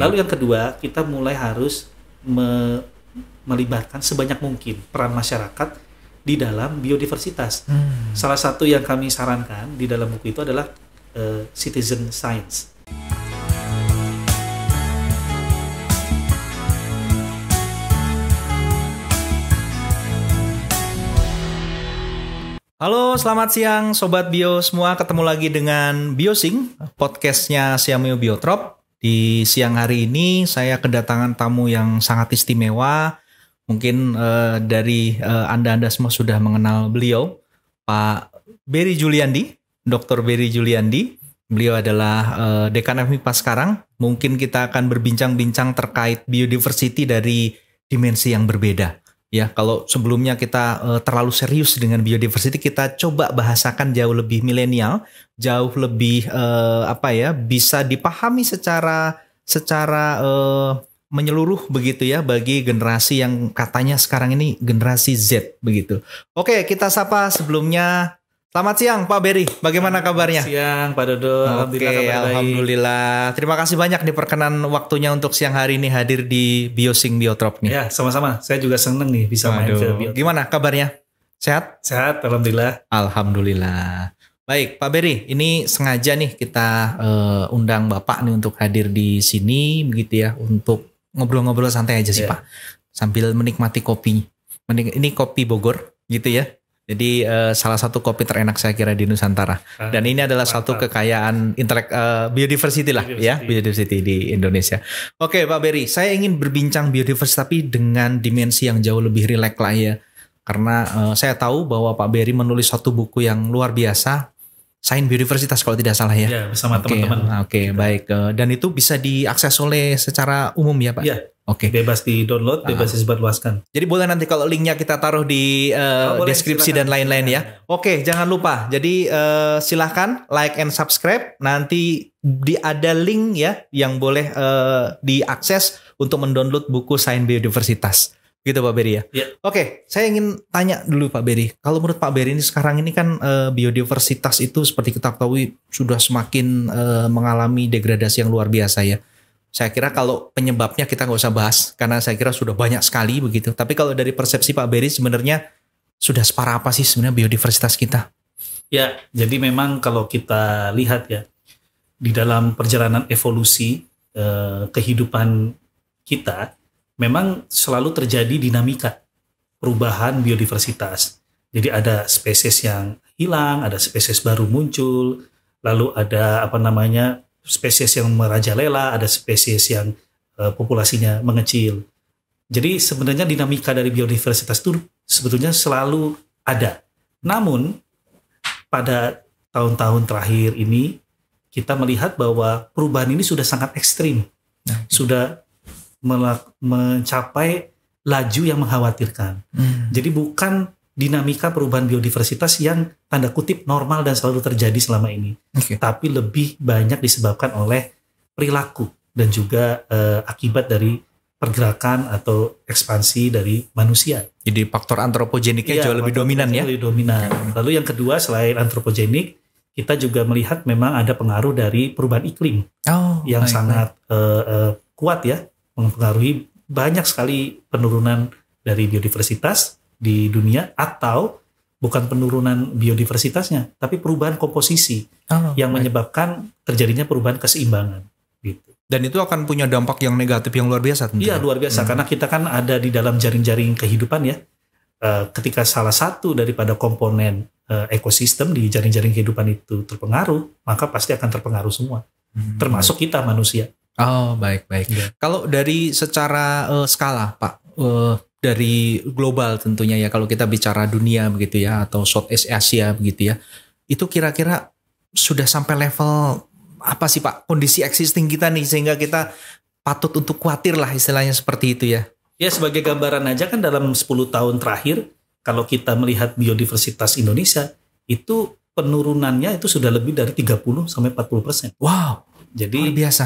Lalu yang kedua, kita mulai harus me melibatkan sebanyak mungkin peran masyarakat di dalam biodiversitas. Hmm. Salah satu yang kami sarankan di dalam buku itu adalah uh, citizen science. Halo, selamat siang Sobat Bio semua. Ketemu lagi dengan Biosing, podcastnya Siamio Biotrop. Di siang hari ini saya kedatangan tamu yang sangat istimewa. Mungkin uh, dari anda eh, Anda-anda semua sudah mengenal beliau, Pak Beri Juliandi, Dr. Beri Juliandi. Beliau adalah uh, dekan FMIPA sekarang. Mungkin kita akan berbincang-bincang terkait biodiversity dari dimensi yang berbeda. Ya, kalau sebelumnya kita uh, terlalu serius dengan biodiversity, kita coba bahasakan jauh lebih milenial, jauh lebih uh, apa ya, bisa dipahami secara secara uh, menyeluruh begitu ya bagi generasi yang katanya sekarang ini generasi Z begitu. Oke, kita sapa sebelumnya Selamat siang Pak Beri, bagaimana Selamat kabarnya? Siang Pak Dodo, Oke, alhamdulillah. alhamdulillah. Terima kasih banyak nih perkenan waktunya untuk siang hari ini hadir di Biosing Biotrop nih. Ya, sama-sama. Saya juga seneng nih bisa Aduh. main ke Biotrop. Gimana kabarnya? Sehat? Sehat, alhamdulillah. Alhamdulillah. Baik, Pak Beri, ini sengaja nih kita uh, undang Bapak nih untuk hadir di sini begitu ya untuk ngobrol-ngobrol santai aja sih yeah. Pak. Sambil menikmati kopi. Menik ini kopi Bogor gitu ya jadi uh, salah satu kopi terenak saya kira di Nusantara. Uh, Dan ini adalah mantap. satu kekayaan intelek uh, eh, biodiversity lah ya, biodiversity. ya, biodiversity di Indonesia. Oke, okay, Pak Beri, saya ingin berbincang biodiversity tapi dengan dimensi yang jauh lebih rileks lah ya. Karena uh, saya tahu bahwa Pak Beri menulis satu buku yang luar biasa Sains Biodiversitas kalau tidak salah ya. Iya, bersama okay. teman-teman. Oke, okay, baik. Eh, dan itu bisa diakses oleh secara umum ya, Pak? Iya. Oke. Okay. Bebas di-download, ah. bebas uh. luaskan. Jadi boleh nanti kalau linknya kita taruh di uh, oh, boleh, deskripsi silakan. dan lain-lain ya. Oke, okay, jangan lupa. Jadi uh, silahkan like and subscribe. Nanti di ada link ya yang boleh uh, diakses untuk mendownload buku Sains Biodiversitas gitu Pak Beri ya. ya. Oke, saya ingin tanya dulu Pak Beri. Kalau menurut Pak Beri ini sekarang ini kan e, biodiversitas itu seperti kita tahu sudah semakin e, mengalami degradasi yang luar biasa ya. Saya kira kalau penyebabnya kita nggak usah bahas karena saya kira sudah banyak sekali begitu. Tapi kalau dari persepsi Pak Beri sebenarnya sudah separah apa sih sebenarnya biodiversitas kita? Ya, jadi memang kalau kita lihat ya di dalam perjalanan evolusi eh, kehidupan kita memang selalu terjadi dinamika perubahan biodiversitas. Jadi ada spesies yang hilang, ada spesies baru muncul, lalu ada apa namanya spesies yang merajalela, ada spesies yang uh, populasinya mengecil. Jadi sebenarnya dinamika dari biodiversitas itu sebetulnya selalu ada. Namun pada tahun-tahun terakhir ini kita melihat bahwa perubahan ini sudah sangat ekstrim, nah. sudah mencapai laju yang mengkhawatirkan. Hmm. Jadi bukan dinamika perubahan biodiversitas yang tanda kutip normal dan selalu terjadi selama ini, okay. tapi lebih banyak disebabkan oleh perilaku dan juga uh, akibat dari pergerakan atau ekspansi dari manusia. Jadi faktor antropogeniknya iya, jauh lebih dominan ya. Lebih dominan. Lalu yang kedua selain antropogenik, kita juga melihat memang ada pengaruh dari perubahan iklim oh, yang sangat Uh, uh, kuat ya mempengaruhi banyak sekali penurunan dari biodiversitas di dunia atau bukan penurunan biodiversitasnya tapi perubahan komposisi oh, yang baik. menyebabkan terjadinya perubahan keseimbangan gitu. Dan itu akan punya dampak yang negatif yang luar biasa Iya, luar biasa hmm. karena kita kan ada di dalam jaring-jaring kehidupan ya. Eh, ketika salah satu daripada komponen eh, ekosistem di jaring-jaring kehidupan itu terpengaruh, maka pasti akan terpengaruh semua. Hmm. Termasuk kita manusia. Oh baik baik. Ya. Kalau dari secara uh, skala Pak uh, dari global tentunya ya kalau kita bicara dunia begitu ya atau Southeast Asia begitu ya itu kira-kira sudah sampai level apa sih Pak kondisi existing kita nih sehingga kita patut untuk khawatir lah istilahnya seperti itu ya. Ya sebagai gambaran aja kan dalam 10 tahun terakhir kalau kita melihat biodiversitas Indonesia itu penurunannya itu sudah lebih dari 30 sampai 40 persen. Wow, jadi luar biasa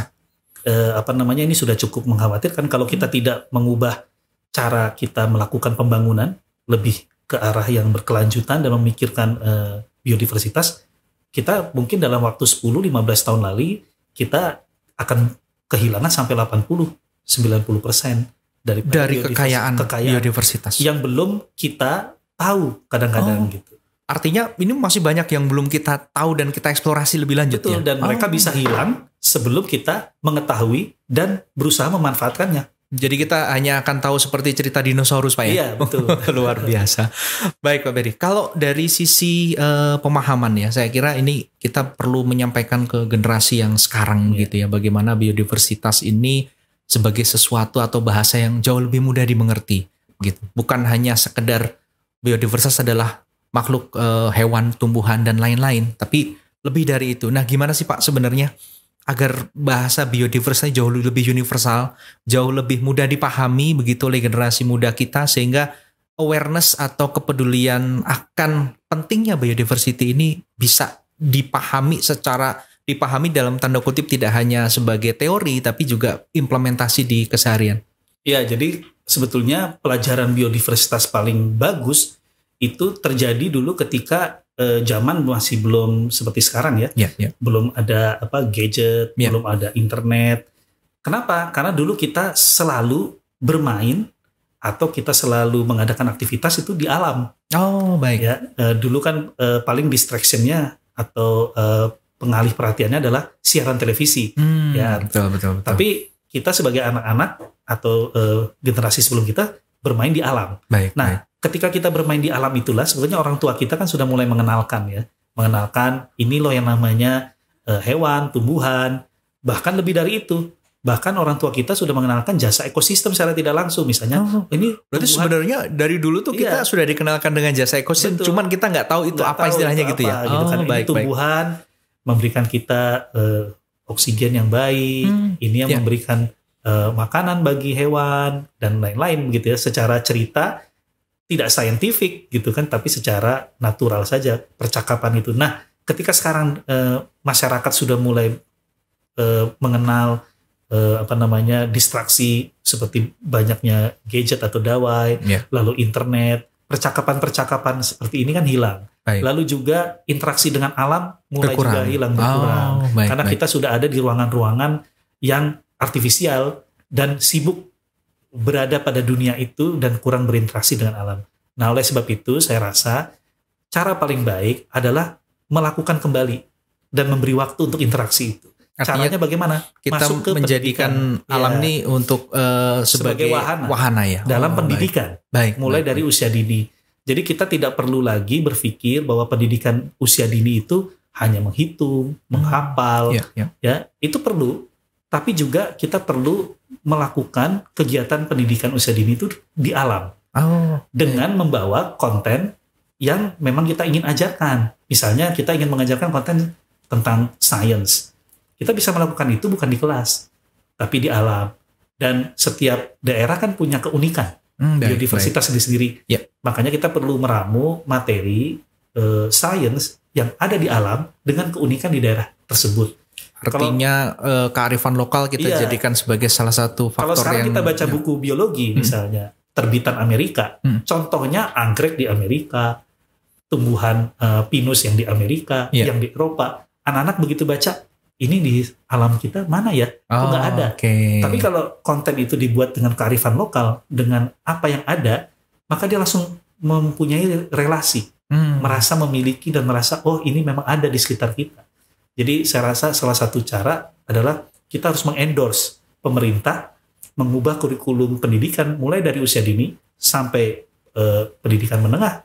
eh, apa namanya ini sudah cukup mengkhawatirkan kalau kita hmm. tidak mengubah cara kita melakukan pembangunan lebih ke arah yang berkelanjutan dan memikirkan eh, biodiversitas kita mungkin dalam waktu 10 15 tahun lalu kita akan kehilangan sampai 80 90 persen dari dari kekayaan, kekayaan biodiversitas yang belum kita tahu kadang-kadang oh. gitu Artinya ini masih banyak yang belum kita tahu dan kita eksplorasi lebih lanjut Betul, ya. Dan oh. mereka bisa hilang sebelum kita mengetahui dan berusaha memanfaatkannya. Jadi kita hanya akan tahu seperti cerita dinosaurus Pak ya. Iya, oh, betul. Luar biasa. Baik Pak Beri. Kalau dari sisi uh, pemahaman ya, saya kira ini kita perlu menyampaikan ke generasi yang sekarang yeah. gitu ya bagaimana biodiversitas ini sebagai sesuatu atau bahasa yang jauh lebih mudah dimengerti gitu. Bukan hanya sekedar biodiversitas adalah makhluk e, hewan, tumbuhan dan lain-lain. Tapi lebih dari itu. Nah, gimana sih Pak sebenarnya agar bahasa biodiversitas jauh lebih universal, jauh lebih mudah dipahami begitu oleh generasi muda kita sehingga awareness atau kepedulian akan pentingnya biodiversity ini bisa dipahami secara dipahami dalam tanda kutip tidak hanya sebagai teori tapi juga implementasi di keseharian. Ya, jadi sebetulnya pelajaran biodiversitas paling bagus itu terjadi dulu ketika eh, zaman masih belum seperti sekarang ya, yeah, yeah. belum ada apa gadget, yeah. belum ada internet. Kenapa? Karena dulu kita selalu bermain atau kita selalu mengadakan aktivitas itu di alam. Oh baik. Ya eh, dulu kan eh, paling distractionnya atau eh, pengalih perhatiannya adalah siaran televisi. Hmm, ya betul betul. betul. Tapi kita sebagai anak-anak atau eh, generasi sebelum kita bermain di alam. Baik, nah, baik ketika kita bermain di alam itulah sebetulnya orang tua kita kan sudah mulai mengenalkan ya mengenalkan ini loh yang namanya uh, hewan tumbuhan bahkan lebih dari itu bahkan orang tua kita sudah mengenalkan jasa ekosistem secara tidak langsung misalnya oh, ini berarti tumbuhan, sebenarnya dari dulu tuh iya. kita sudah dikenalkan dengan jasa ekosistem Betul. cuman kita nggak tahu itu gak apa tahu istilahnya itu gitu ya gitu kan. oh, kan baik, ini tumbuhan baik. memberikan kita uh, oksigen yang baik hmm, ini yang ya. memberikan eh, makanan bagi hewan dan lain-lain gitu ya secara cerita tidak saintifik gitu kan tapi secara natural saja percakapan itu nah ketika sekarang e, masyarakat sudah mulai e, mengenal e, apa namanya distraksi seperti banyaknya gadget atau dawai yeah. lalu internet percakapan-percakapan seperti ini kan hilang baik. lalu juga interaksi dengan alam mulai berkurang. juga hilang berkurang oh, baik, karena baik. kita sudah ada di ruangan-ruangan yang artifisial dan sibuk berada pada dunia itu dan kurang berinteraksi dengan alam. Nah, oleh sebab itu saya rasa cara paling baik adalah melakukan kembali dan memberi waktu untuk interaksi itu. Artinya Caranya bagaimana? Kita Masuk ke menjadikan pendidikan. alam ya. ini untuk uh, sebagai, sebagai wahana, wahana ya. Oh, dalam pendidikan. Baik. baik mulai baik, dari usia dini. Jadi kita tidak perlu lagi berpikir bahwa pendidikan usia dini itu hanya menghitung, menghafal, ya, ya. ya itu perlu tapi juga kita perlu melakukan kegiatan pendidikan usia dini itu di alam oh, dengan membawa konten yang memang kita ingin ajarkan. Misalnya kita ingin mengajarkan konten tentang sains, Kita bisa melakukan itu bukan di kelas, tapi di alam. Dan setiap daerah kan punya keunikan, hmm, baik, biodiversitas sendiri-sendiri. Yeah. Makanya kita perlu meramu materi uh, science yang ada di alam dengan keunikan di daerah tersebut. Artinya kalau, uh, kearifan lokal kita iya, jadikan sebagai salah satu faktor kalau sekarang yang kita baca iya. buku biologi hmm. misalnya terbitan Amerika, hmm. contohnya anggrek di Amerika, tumbuhan uh, pinus yang di Amerika, yeah. yang di Eropa, anak-anak begitu baca ini di alam kita mana ya? Oh, nggak ah, ada. Okay. Tapi kalau konten itu dibuat dengan kearifan lokal, dengan apa yang ada, maka dia langsung mempunyai relasi, hmm. merasa memiliki dan merasa oh ini memang ada di sekitar kita. Jadi saya rasa salah satu cara adalah kita harus mengendorse pemerintah mengubah kurikulum pendidikan mulai dari usia dini sampai e, pendidikan menengah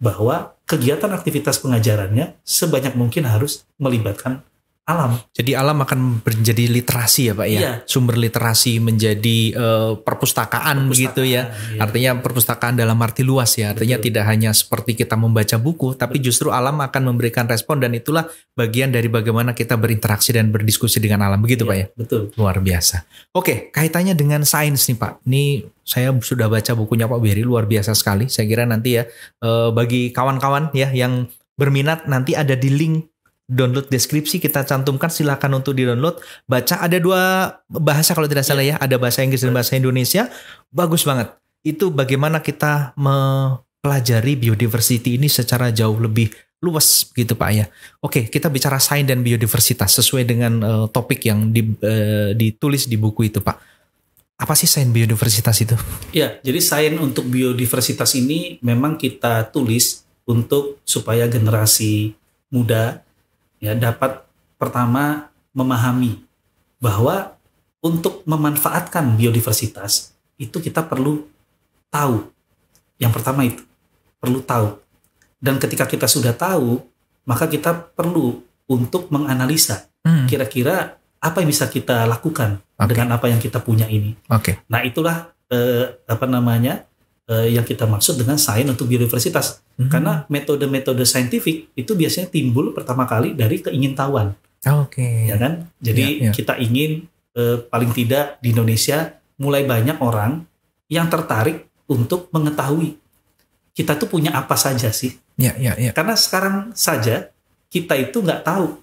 bahwa kegiatan aktivitas pengajarannya sebanyak mungkin harus melibatkan alam. Jadi alam akan menjadi literasi ya Pak ya. Iya. Sumber literasi menjadi uh, perpustakaan, perpustakaan begitu ya. Iya. Artinya perpustakaan dalam arti luas ya. Artinya Betul. tidak hanya seperti kita membaca buku tapi Betul. justru alam akan memberikan respon dan itulah bagian dari bagaimana kita berinteraksi dan berdiskusi dengan alam begitu iya, Pak ya. Betul. Luar biasa. Oke, kaitannya dengan sains nih Pak. Ini saya sudah baca bukunya Pak Beri luar biasa sekali. Saya kira nanti ya uh, bagi kawan-kawan ya yang berminat nanti ada di link download deskripsi kita cantumkan silahkan untuk di download baca ada dua bahasa kalau tidak salah ya iya. ada bahasa Inggris dan bahasa Indonesia bagus banget itu bagaimana kita mempelajari biodiversity ini secara jauh lebih luas gitu Pak ya. Oke, kita bicara sains dan biodiversitas sesuai dengan uh, topik yang di, uh, ditulis di buku itu Pak. Apa sih sains biodiversitas itu? Ya, jadi sains untuk biodiversitas ini memang kita tulis untuk supaya generasi muda ya dapat pertama memahami bahwa untuk memanfaatkan biodiversitas itu kita perlu tahu. Yang pertama itu perlu tahu. Dan ketika kita sudah tahu, maka kita perlu untuk menganalisa kira hmm. kira-kira apa yang bisa kita lakukan okay. dengan apa yang kita punya ini. Oke. Okay. Nah, itulah eh, apa namanya? uh, yang kita maksud dengan sains untuk biodiversitas. hmm. Karena metode-metode saintifik itu biasanya timbul pertama kali dari keingintahuan. Oh, Oke. Okay. Ya kan? Jadi yeah, yeah. kita ingin uh, paling tidak di Indonesia mulai banyak orang yang tertarik untuk mengetahui kita tuh punya apa saja sih. Ya, ya, ya. Karena sekarang saja kita itu nggak tahu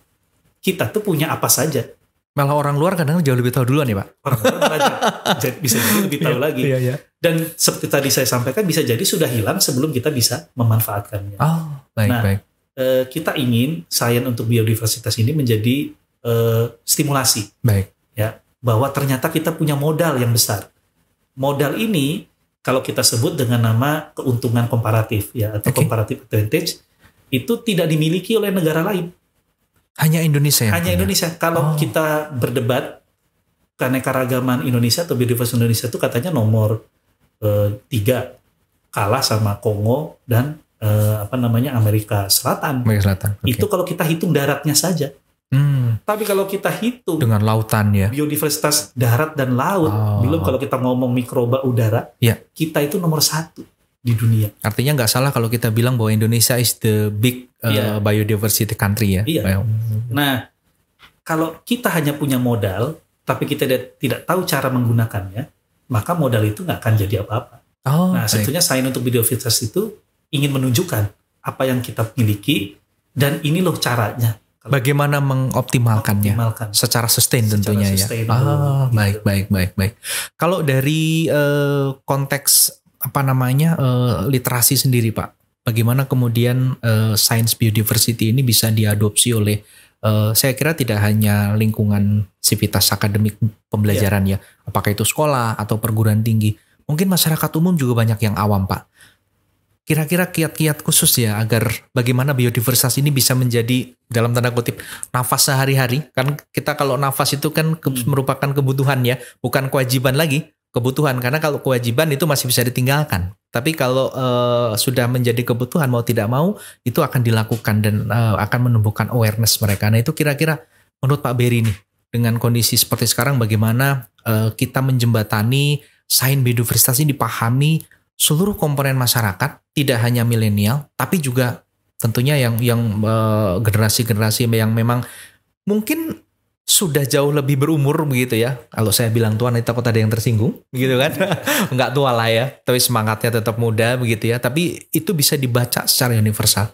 kita tuh punya apa saja malah orang luar kadang jauh lebih tahu duluan ya pak. Orang luar bisa jadi lebih tahu iya, lagi. iya, iya. Dan seperti tadi saya sampaikan bisa jadi sudah hilang sebelum kita bisa memanfaatkannya. Oh, baik, nah, baik. Eh, kita ingin sains untuk biodiversitas ini menjadi eh, stimulasi. Baik. Ya, bahwa ternyata kita punya modal yang besar. Modal ini kalau kita sebut dengan nama keuntungan komparatif ya atau okay. comparative advantage itu tidak dimiliki oleh negara lain. Hanya Indonesia. Hanya punya. Indonesia. Kalau oh. kita berdebat keanekaragaman Indonesia atau biodiversitas Indonesia itu katanya nomor e, tiga kalah sama Kongo dan e, apa namanya Amerika Selatan. Amerika Selatan. Okay. Itu kalau kita hitung daratnya saja. Hmm. Tapi kalau kita hitung dengan lautan ya, biodiversitas darat dan laut, oh. belum kalau kita ngomong mikroba udara, yeah. kita itu nomor satu di dunia. Artinya nggak salah kalau kita bilang bahwa Indonesia is the big yeah. uh, iya. biodiversity country ya. Yeah. Iya. Nah, kalau kita hanya punya modal tapi kita tidak tahu cara menggunakannya, maka modal itu nggak akan jadi apa-apa. Oh, nah, sebetulnya sains untuk biodiversitas itu ingin menunjukkan apa yang kita miliki dan ini loh caranya. Kalau Bagaimana mengoptimalkannya optimalkan. secara sustain secara tentunya ya. Ah, gitu. baik baik baik baik. Kalau dari uh, konteks apa namanya uh, literasi sendiri Pak, bagaimana kemudian uh, science biodiversity ini bisa diadopsi oleh uh, saya kira tidak hanya lingkungan sivitas akademik pembelajaran yeah. ya, apakah itu sekolah atau perguruan tinggi, mungkin masyarakat umum juga banyak yang awam pak. Kira-kira kiat-kiat khusus ya agar bagaimana biodiversitas ini bisa menjadi dalam tanda kutip nafas sehari-hari. Kan kita kalau nafas itu kan ke, hmm. merupakan kebutuhan ya, bukan kewajiban lagi kebutuhan karena kalau kewajiban itu masih bisa ditinggalkan tapi kalau e, sudah menjadi kebutuhan mau tidak mau itu akan dilakukan dan e, akan menumbuhkan awareness mereka nah itu kira-kira menurut Pak Beri nih dengan kondisi seperti sekarang bagaimana e, kita menjembatani sains biodiversitas ini dipahami seluruh komponen masyarakat tidak hanya milenial tapi juga tentunya yang yang generasi -generasi yang memang mungkin sudah jauh lebih berumur begitu ya. Kalau saya bilang tua nanti takut ada yang tersinggung begitu kan. Enggak tua lah ya, tapi semangatnya tetap muda begitu ya. Tapi itu bisa dibaca secara universal.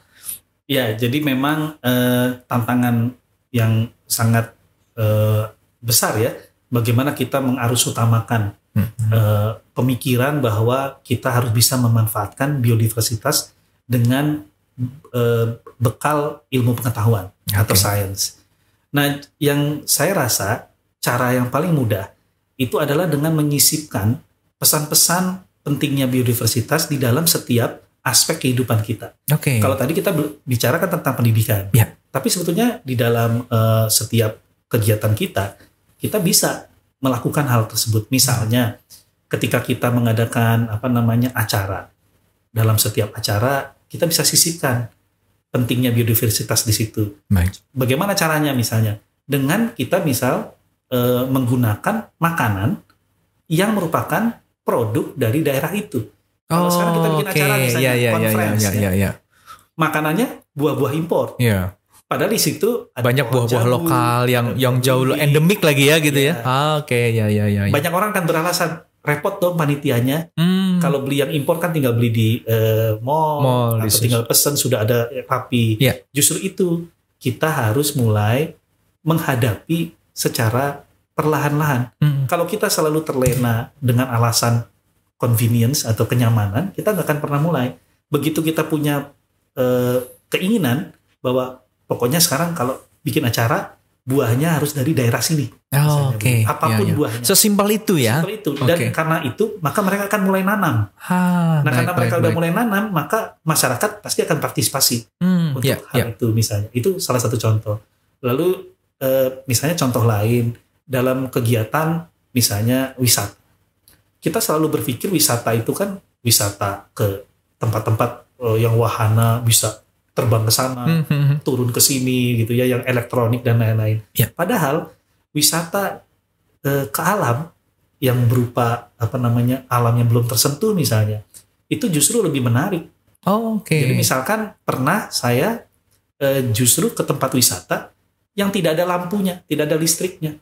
Ya, jadi memang eh, tantangan yang sangat eh, besar ya. Bagaimana kita mengarus utamakan hmm. eh, pemikiran bahwa kita harus bisa memanfaatkan biodiversitas dengan eh, bekal ilmu pengetahuan okay. atau sains Nah, yang saya rasa cara yang paling mudah itu adalah dengan menyisipkan pesan-pesan pentingnya biodiversitas di dalam setiap aspek kehidupan kita. Oke. Okay. Kalau tadi kita bicara kan tentang pendidikan. Ya. Tapi sebetulnya di dalam uh, setiap kegiatan kita, kita bisa melakukan hal tersebut. Misalnya ketika kita mengadakan apa namanya acara. Dalam setiap acara kita bisa sisipkan pentingnya biodiversitas di situ. Baik. Bagaimana caranya misalnya? Dengan kita misal e, menggunakan makanan yang merupakan produk dari daerah itu. Kalau sekarang kita bikin okay. acara misalnya yeah, yeah, ya, ya, conference, yeah, yeah, yeah, yeah. Ya. makanannya buah-buah impor. Yeah. Padahal di situ ada banyak buah-buah lokal yang yang jauh lebih endemik lagi ya gitu yeah. ya. Iya. Ah, Oke, okay, ya yeah, ya yeah, ya. Banyak orang kan beralasan repot dong panitianya. Hmm Hmm. Kalau beli yang impor kan tinggal beli di uh, mall, mall atau tinggal pesan sudah ada rapi. Yeah. Justru itu kita harus mulai menghadapi secara perlahan-lahan. Hmm. Kalau kita selalu terlena dengan alasan convenience atau kenyamanan, kita nggak akan pernah mulai. Begitu kita punya uh, keinginan bahwa pokoknya sekarang kalau bikin acara buahnya harus dari daerah sini. Oh, Oke. Okay. Iya, Apapun iya, iya. buahnya. Sesimpel itu ya. Sesimpel itu. Dan okay. karena itu maka mereka akan mulai nanam. Ha, nah baik, karena baik, mereka baik. udah mulai nanam maka masyarakat pasti akan partisipasi hmm, untuk yeah, hal yeah. itu misalnya. Itu salah satu contoh. Lalu eh, misalnya contoh lain dalam kegiatan misalnya wisata. Kita selalu berpikir wisata itu kan wisata ke tempat-tempat eh, yang wahana bisa terbang ke sana, hmm, hmm, hmm. turun ke sini gitu ya, yang elektronik dan lain-lain. Ya. Padahal wisata e, ke alam yang berupa apa namanya alam yang belum tersentuh misalnya, itu justru lebih menarik. Oh, Oke. Okay. Jadi misalkan pernah saya e, justru ke tempat wisata yang tidak ada lampunya, tidak ada listriknya.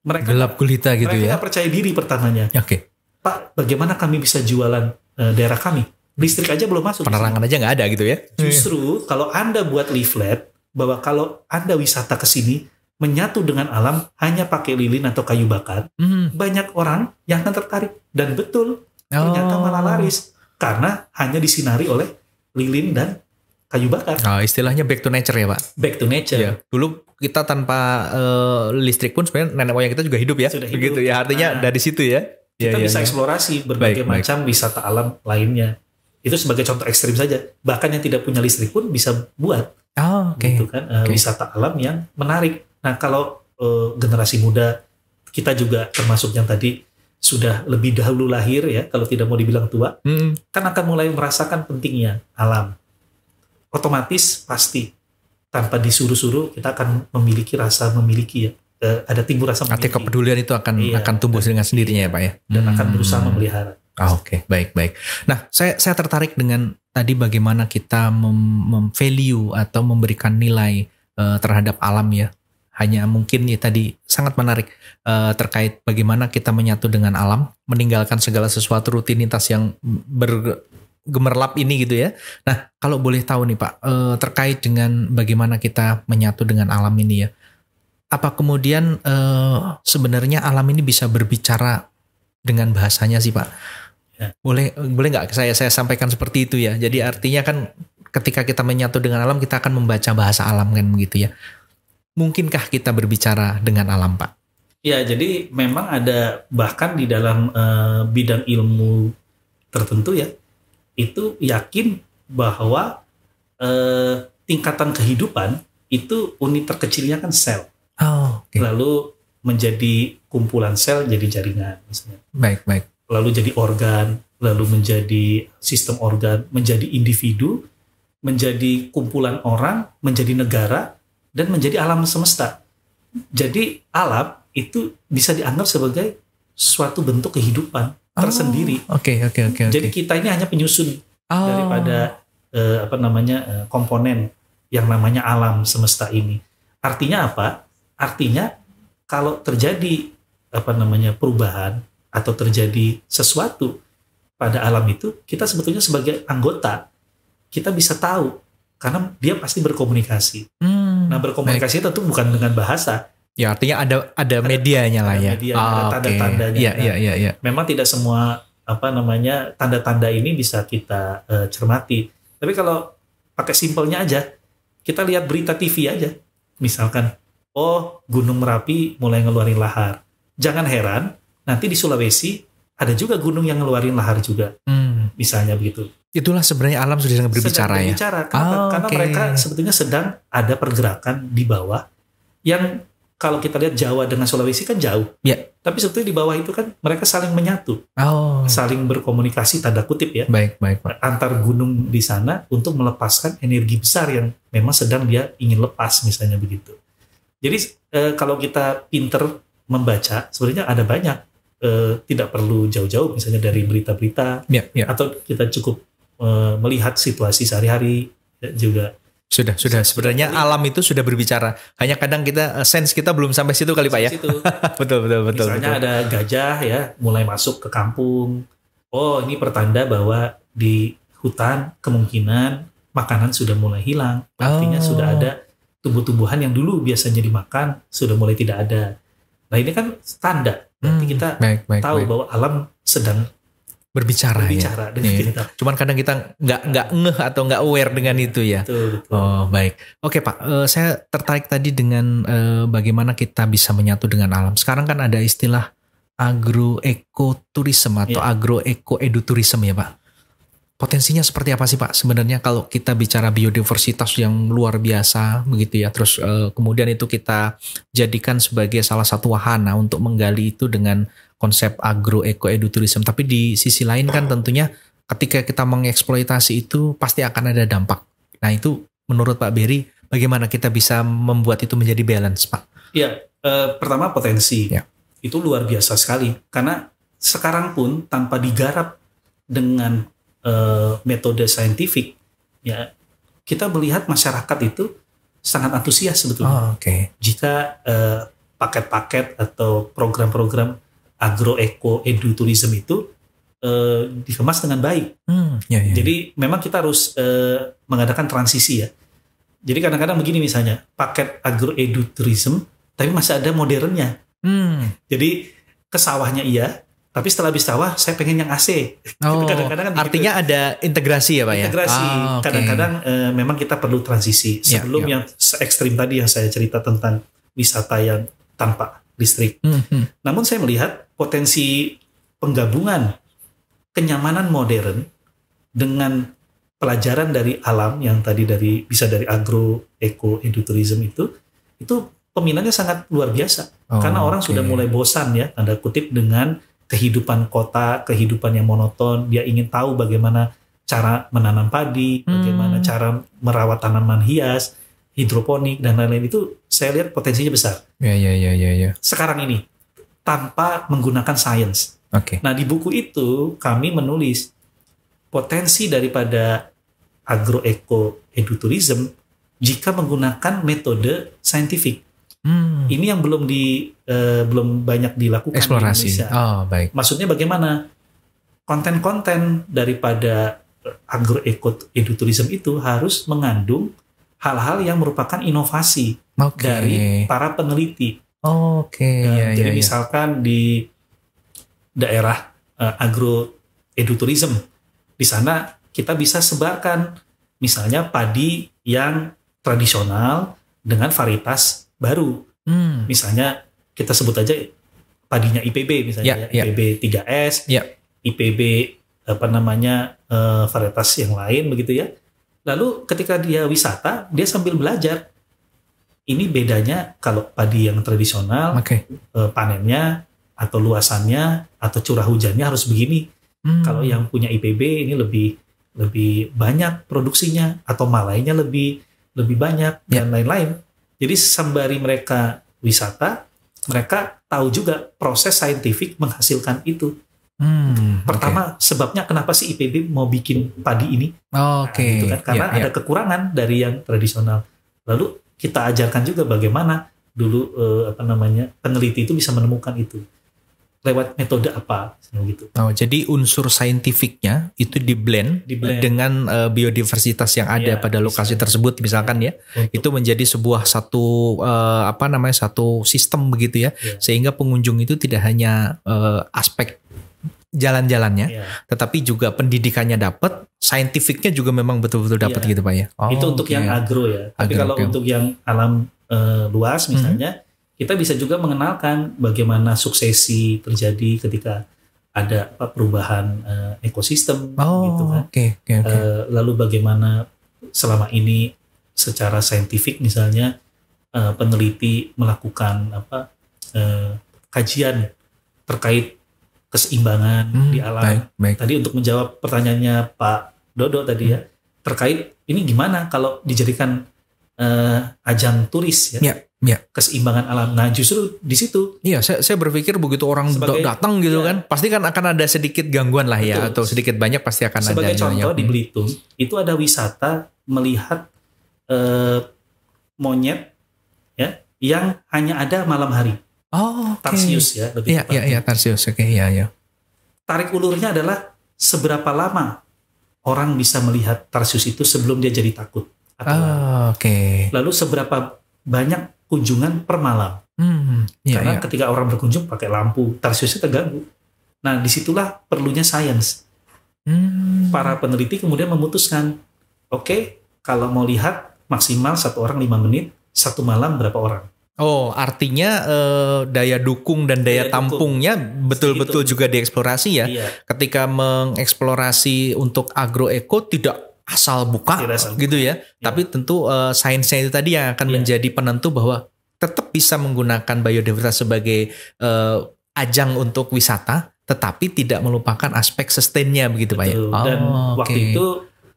Mereka gelap gulita gitu mereka ya. Mereka percaya diri pertamanya. Oke. Okay. Pak, bagaimana kami bisa jualan e, daerah kami? listrik aja belum masuk. Penerangan aja nggak ada gitu ya? Justru kalau anda buat leaflet bahwa kalau anda wisata ke sini menyatu dengan alam hanya pakai lilin atau kayu bakar, hmm. banyak orang yang akan tertarik dan betul oh. ternyata malah laris karena hanya disinari oleh lilin dan kayu bakar. Oh, istilahnya back to nature ya pak. Back to nature. Ya. Dulu kita tanpa uh, listrik pun sebenarnya nenek moyang kita juga hidup ya. Sudah hidup. Begitu ya artinya nah, dari situ ya. Kita ya, bisa ya, eksplorasi berbagai baik, macam baik. wisata alam lainnya. Itu sebagai contoh ekstrim saja. Bahkan yang tidak punya listrik pun bisa buat. Oh, ah, okay. Gitu kan eh, okay. wisata alam yang menarik. Nah, kalau uh, generasi muda kita juga termasuk yang tadi sudah lebih dahulu lahir ya, kalau tidak mau dibilang tua, hmm. kan akan mulai merasakan pentingnya alam. Otomatis pasti tanpa disuruh-suruh kita akan memiliki rasa memiliki ya eh, ada timbul rasa memiliki. Arti kepedulian itu akan iya, akan tumbuh dengan sendirinya ya iya, pak ya dan hmm. akan berusaha hmm. memelihara Ah, Oke, okay. baik baik. Nah, saya saya tertarik dengan tadi bagaimana kita mem, mem atau memberikan nilai uh, terhadap alam ya. Hanya mungkin ya tadi sangat menarik uh, terkait bagaimana kita menyatu dengan alam, meninggalkan segala sesuatu rutinitas yang ber gemerlap ini gitu ya. Nah, kalau boleh tahu nih Pak, uh, terkait dengan bagaimana kita menyatu dengan alam ini ya. Apa kemudian uh, sebenarnya alam ini bisa berbicara dengan bahasanya sih Pak? Boleh boleh nggak saya saya sampaikan seperti itu ya. Jadi artinya kan ketika kita menyatu dengan alam kita akan membaca bahasa alam kan begitu ya. Mungkinkah kita berbicara dengan alam, Pak? Ya, jadi memang ada bahkan di dalam uh, bidang ilmu tertentu ya itu yakin bahwa uh, tingkatan kehidupan itu unit terkecilnya kan sel. Oh, okay. Lalu menjadi kumpulan sel jadi jaringan misalnya. Baik, baik lalu jadi organ, lalu menjadi sistem organ, menjadi individu, menjadi kumpulan orang, menjadi negara, dan menjadi alam semesta. Jadi alam itu bisa dianggap sebagai suatu bentuk kehidupan oh, tersendiri. Oke, okay, oke, okay, oke. Okay, Jadi kita ini hanya penyusun oh. daripada eh, apa namanya eh, komponen yang namanya alam semesta ini. Artinya apa? Artinya kalau terjadi apa namanya perubahan atau terjadi sesuatu pada alam itu, kita sebetulnya sebagai anggota kita bisa tahu karena dia pasti berkomunikasi. Hmm, nah, berkomunikasi baik. tentu bukan dengan bahasa. Ya, artinya ada ada medianya ada, lah ya. Media, oh, ada ah, tanda-tandanya. Okay. Ya, kan? ya, ya, ya. Memang tidak semua apa namanya tanda-tanda ini bisa kita uh, cermati. Tapi kalau pakai simpelnya aja, kita lihat berita TV aja. Misalkan, oh Gunung Merapi mulai ngeluarin lahar. Jangan heran nanti di Sulawesi ada juga gunung yang ngeluarin lahar juga. Hmm. Misalnya begitu. Itulah sebenarnya alam sudah sedang berbicara sedang ya. berbicara, ya. Karena, oh, karena okay. mereka sebetulnya sedang ada pergerakan di bawah yang kalau kita lihat Jawa dengan Sulawesi kan jauh. Yeah. Tapi sebetulnya di bawah itu kan mereka saling menyatu. Oh. Saling berkomunikasi tanda kutip ya. Baik, baik, Pak. Antar gunung di sana untuk melepaskan energi besar yang memang sedang dia ingin lepas misalnya begitu. Jadi eh, kalau kita pinter membaca sebenarnya ada banyak eh, tidak perlu jauh-jauh misalnya dari berita-berita yeah, yeah. atau kita cukup eh, melihat situasi sehari-hari ya, juga sudah sudah sebenarnya alam itu sudah berbicara hanya kadang kita eh, sense kita belum sampai situ kali pak ya betul betul betul misalnya ada gajah ya mulai masuk ke kampung oh ini pertanda bahwa di hutan kemungkinan makanan sudah mulai hilang artinya oh. sudah ada tumbuh-tumbuhan yang dulu biasanya dimakan sudah mulai tidak ada nah ini kan standar nanti hmm, kita baik, baik, tahu baik. bahwa alam sedang berbicara, ya. berbicara ya. Dengan yeah. kita. Iya. Cuman kadang kita nggak nggak ngeh atau nggak aware dengan itu ya. Betul, betul. Oh baik. Oke pak, uh, saya tertarik tadi dengan uh, bagaimana kita bisa menyatu dengan alam. Sekarang kan ada istilah agro-ekoturisme atau yeah. agroekoeduturism ya pak potensinya seperti apa sih Pak sebenarnya kalau kita bicara biodiversitas yang luar biasa begitu ya terus uh, kemudian itu kita jadikan sebagai salah satu wahana untuk menggali itu dengan konsep agro ekoeduturism tapi di sisi lain kan tentunya ketika kita mengeksploitasi itu pasti akan ada dampak nah itu menurut Pak Beri bagaimana kita bisa membuat itu menjadi balance Pak ya uh, pertama potensi ya. itu luar biasa sekali karena sekarang pun tanpa digarap dengan Eh, metode saintifik ya kita melihat masyarakat itu sangat antusias sebetulnya oh, okay. jika paket eh, paket-paket atau program-program agroeko eduturism itu uh, dikemas dengan baik. Hmm, ya, ya. Jadi memang kita harus uh, mengadakan transisi ya. Jadi kadang-kadang begini misalnya paket agro agroeduturism tapi masih ada modernnya. Hmm. Jadi kesawahnya iya, tapi setelah bis sawah saya pengen yang AC. Oh, kadang-kadang kan artinya gitu. ada integrasi ya pak ya? Integrasi. Ah, kadang-kadang Kadang-kadang uh, eh, memang kita perlu transisi ya, sebelum yeah, yeah. yang ekstrim tadi yang saya cerita tentang wisata yang tanpa listrik. Mm -hmm. Namun saya melihat potensi penggabungan kenyamanan modern dengan pelajaran dari alam yang tadi dari bisa dari agro, eco, endoturism itu itu peminatnya sangat luar biasa oh, karena orang okay. sudah mulai bosan ya tanda kutip dengan kehidupan kota, kehidupan yang monoton. Dia ingin tahu bagaimana cara menanam padi, bagaimana hmm. cara merawat tanaman hias, hidroponik dan lain-lain itu saya lihat potensinya besar. Ya ya ya ya ya. Sekarang ini tanpa menggunakan sains. Oke. Okay. Nah, di buku itu kami menulis potensi daripada agroeko edutourism jika menggunakan metode saintifik. Hmm. Ini yang belum di uh, belum banyak dilakukan Eksplorasi. di Indonesia. Oh, baik. Maksudnya bagaimana konten-konten daripada agroekot edutourism itu harus mengandung hal-hal yang merupakan inovasi okay. dari para peneliti. Oke. Okay. Uh, ya, iya, jadi ya, misalkan ya. di daerah uh, eh, agroeduturism di sana kita bisa sebarkan misalnya padi yang tradisional dengan varietas baru. Hmm. Misalnya kita sebut aja padinya IPB misalnya yeah, ya. ya. IPB 3S, yeah. IPB apa namanya uh, varietas yang lain begitu ya. Lalu ketika dia wisata, dia sambil belajar. Ini bedanya kalau padi yang tradisional okay. uh, eh, panennya atau luasannya atau curah hujannya harus begini. Hmm. Kalau yang punya IPB ini lebih lebih banyak produksinya atau malainya lebih lebih banyak yeah. dan lain-lain jadi sembari mereka wisata, mereka tahu juga proses saintifik menghasilkan itu. Hmm, Pertama okay. sebabnya kenapa sih IPB mau bikin padi ini? Oh, Oke. Okay. Nah, gitu kan? Iya, Karena yeah, ada yeah. kekurangan dari yang tradisional. Lalu kita ajarkan juga bagaimana dulu eh, apa namanya peneliti itu bisa menemukan itu lewat metode apa gitu. Oh, jadi unsur saintifiknya itu di blend, di blend. dengan uh, biodiversitas yang ada ya, pada lokasi misalnya. tersebut misalkan ya. Untuk. Itu menjadi sebuah satu uh, apa namanya satu sistem begitu ya. ya. Sehingga pengunjung itu tidak hanya uh, aspek jalan-jalannya, ya. tetapi juga pendidikannya dapat, saintifiknya juga memang betul-betul iya. dapat ya. gitu pak ya. Oh, itu untuk okay. yang agro ya. Agro, Tapi kalau okay. untuk yang alam uh, luas mhm. misalnya, -hmm kita bisa juga mengenalkan bagaimana suksesi terjadi ketika ada apa, perubahan uh, ekosistem oh, gitu kan. Okay, okay, okay. Uh, eh, lalu bagaimana selama ini secara saintifik misalnya uh, peneliti melakukan apa uh, kajian terkait keseimbangan hmm, di alam. Baik, baik. Tadi untuk menjawab pertanyaannya Pak Dodo tadi ya, hmm. ya terkait ini gimana kalau dijadikan uh, ajang turis ya. Yeah. Ya. Keseimbangan alam. Nah, justru di situ. Iya, saya, saya berpikir begitu orang datang gitu ya. kan, pasti kan akan ada sedikit gangguan lah ya, Betul. ya atau sedikit banyak pasti akan Sebagai ada. Sebagai contoh di hmm. Belitung itu ada wisata melihat eh, monyet ya yang hanya ada malam hari. Oh, okay. Tarsius ya lebih Iya, iya, iya, Tarsius. Oke, okay, iya, iya. Tarik ulurnya adalah seberapa lama orang bisa melihat Tarsius itu sebelum dia jadi takut. Atau oh, Oke. Okay. Lalu seberapa banyak kunjungan per malam. Hmm, iya, Karena iya. ketika orang berkunjung pakai lampu, tersiusnya terganggu. Nah, disitulah perlunya sains. Hmm. Para peneliti kemudian memutuskan, oke, okay, kalau mau lihat maksimal satu orang lima menit, satu malam berapa orang. Oh, artinya eh, daya dukung dan daya, daya tampungnya betul-betul juga dieksplorasi ya. Iya. Ketika mengeksplorasi untuk agroeko tidak asal buka asal gitu ya. ya. Tapi tentu uh, sainsnya itu tadi yang akan ya. menjadi penentu bahwa tetap bisa menggunakan biodiversitas sebagai uh, ajang untuk wisata, tetapi tidak melupakan aspek sustainnya begitu pak ya. Oh, Dan okay. waktu itu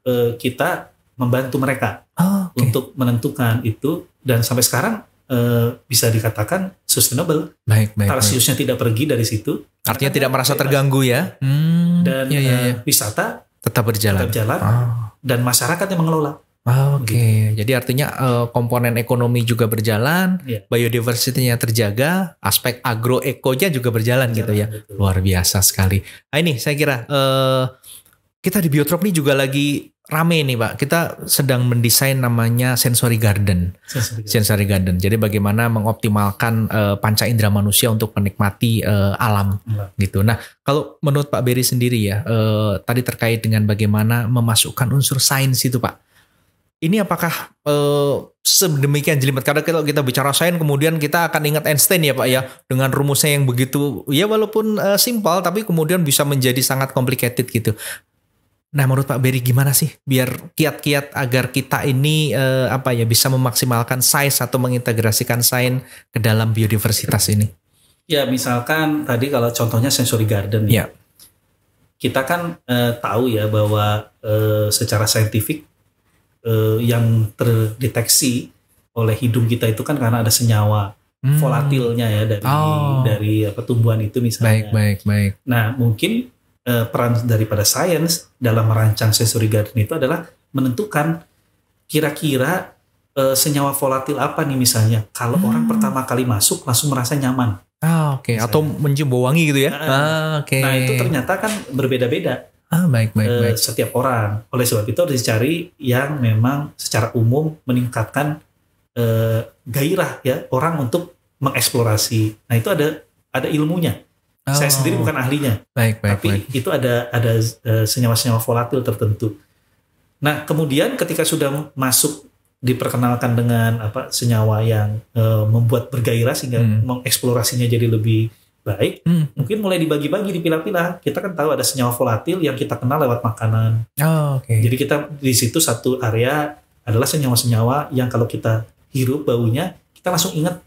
uh, kita membantu mereka oh, okay. untuk menentukan itu dan sampai sekarang uh, bisa dikatakan sustainable. Baik, baik. Tarsiusnya baik. tidak pergi dari situ. Artinya tidak merasa terganggu ya. Hmm, dan ya, ya, ya. Uh, wisata tetap berjalan, tetap jalan, Ah. dan masyarakat yang mengelola. Oh, Oke, okay. gitu. jadi artinya uh, komponen ekonomi juga berjalan, yeah. biodiversitinya terjaga, aspek agroekonya juga berjalan, gitu berjalan gitu ya. Betul. Luar biasa sekali. Nah, ini saya kira uh, kita di Biotrop ini juga lagi rame nih Pak. Kita sedang mendesain namanya sensory garden. Sensory garden. Sensory garden. Jadi bagaimana mengoptimalkan uh, panca indera manusia untuk menikmati uh, alam hmm. gitu. Nah, kalau menurut Pak Beri sendiri ya, uh, tadi terkait dengan bagaimana memasukkan unsur sains itu Pak. Ini apakah uh, sedemikian jelimet karena kalau kita bicara sains kemudian kita akan ingat Einstein ya Pak ya dengan rumusnya yang begitu ya walaupun uh, simpel tapi kemudian bisa menjadi sangat complicated gitu. Nah, menurut Pak Beri gimana sih biar kiat-kiat agar kita ini eh, apa ya bisa memaksimalkan size atau mengintegrasikan sains ke dalam biodiversitas ini? Ya, misalkan tadi kalau contohnya sensory garden ya. ya. Kita kan eh, tahu ya bahwa eh, secara saintifik eh, yang terdeteksi oleh hidung kita itu kan karena ada senyawa hmm. volatilnya ya dari oh. dari apa itu misalnya. Baik, baik, baik. Nah, mungkin uh, peran daripada sains dalam merancang sensory garden itu adalah menentukan kira-kira uh, senyawa volatil apa nih misalnya kalau hmm. orang pertama kali masuk langsung merasa nyaman. Ah oke okay. atau mencium bau wangi gitu ya. Nah, ah oke. Okay. Nah itu ternyata kan berbeda-beda. Ah, baik, baik, eh, baik. setiap orang. Oleh sebab itu harus dicari yang memang secara umum meningkatkan uh, gairah ya orang untuk mengeksplorasi. Nah itu ada ada ilmunya. Oh. Saya sendiri bukan ahlinya. Baik, baik, tapi baik. itu ada ada eh, senyawa-senyawa volatil tertentu. Nah, kemudian ketika sudah masuk diperkenalkan dengan apa senyawa yang e, membuat bergairah sehingga hmm. mengeksplorasinya jadi lebih baik hmm. mungkin mulai dibagi-bagi dipilah-pilah kita kan tahu ada senyawa volatil yang kita kenal lewat makanan oh, okay. jadi kita di situ satu area adalah senyawa-senyawa yang kalau kita hirup baunya kita langsung ingat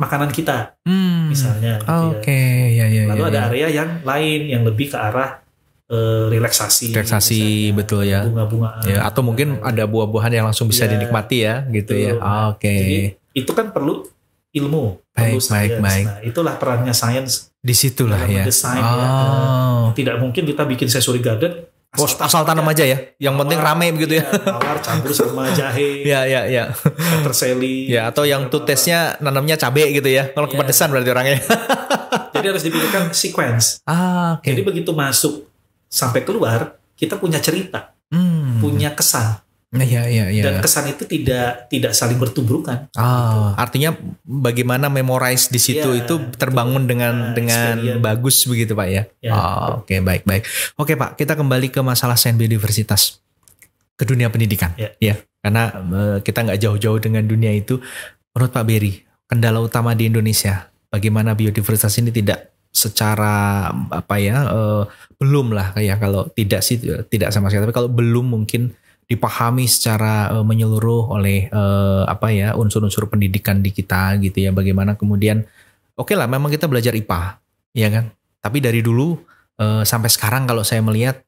makanan kita hmm. misalnya gitu ya. oke ya ya lalu ya, ada ya. area yang lain yang lebih ke arah Uh, relaksasi, relaksasi misalnya, betul ya, bunga bunga ya, atau mungkin gitu. ada buah-buahan yang langsung bisa ya, dinikmati ya, gitu ya. betul. ya. Oke. Okay. itu kan perlu ilmu, baik, perlu baik, baik. Nah, itulah perannya sains. Disitulah ya. Desain ya. oh. ya. Tidak mungkin kita bikin sensory garden asal, oh, asal tanam aja ya. Yang mawar, penting rame begitu ya. Iya, mawar campur sama jahe. Iya iya iya. Peterseli. Ya atau yang tuh tesnya nanamnya cabe gitu ya. Kalau ya. kepedesan berarti orangnya. Jadi harus dipikirkan sequence. Ah, okay. Jadi begitu masuk sampai keluar kita punya cerita, hmm. punya kesan. Nah, iya iya iya. Dan iya. kesan itu tidak tidak saling bertubrukan. Ah, gitu. artinya bagaimana memorize di situ ya, itu terbangun betul. dengan nah, dengan experience. bagus begitu Pak ya. ya. Oh, oke okay, baik baik. Oke okay, Pak, kita kembali ke masalah sains biodiversitas ke dunia pendidikan. Ya. ya karena eh, kita nggak jauh-jauh dengan dunia itu menurut Pak Beri, kendala utama di Indonesia bagaimana biodiversitas ini tidak secara apa ya eh, belum lah kayak kalau tidak sih eh, tidak sama sekali tapi kalau belum mungkin dipahami secara uh, menyeluruh oleh uh, apa ya unsur-unsur pendidikan di kita gitu ya bagaimana kemudian oke okay lah memang kita belajar IPA ya kan tapi dari dulu uh, sampai sekarang kalau saya melihat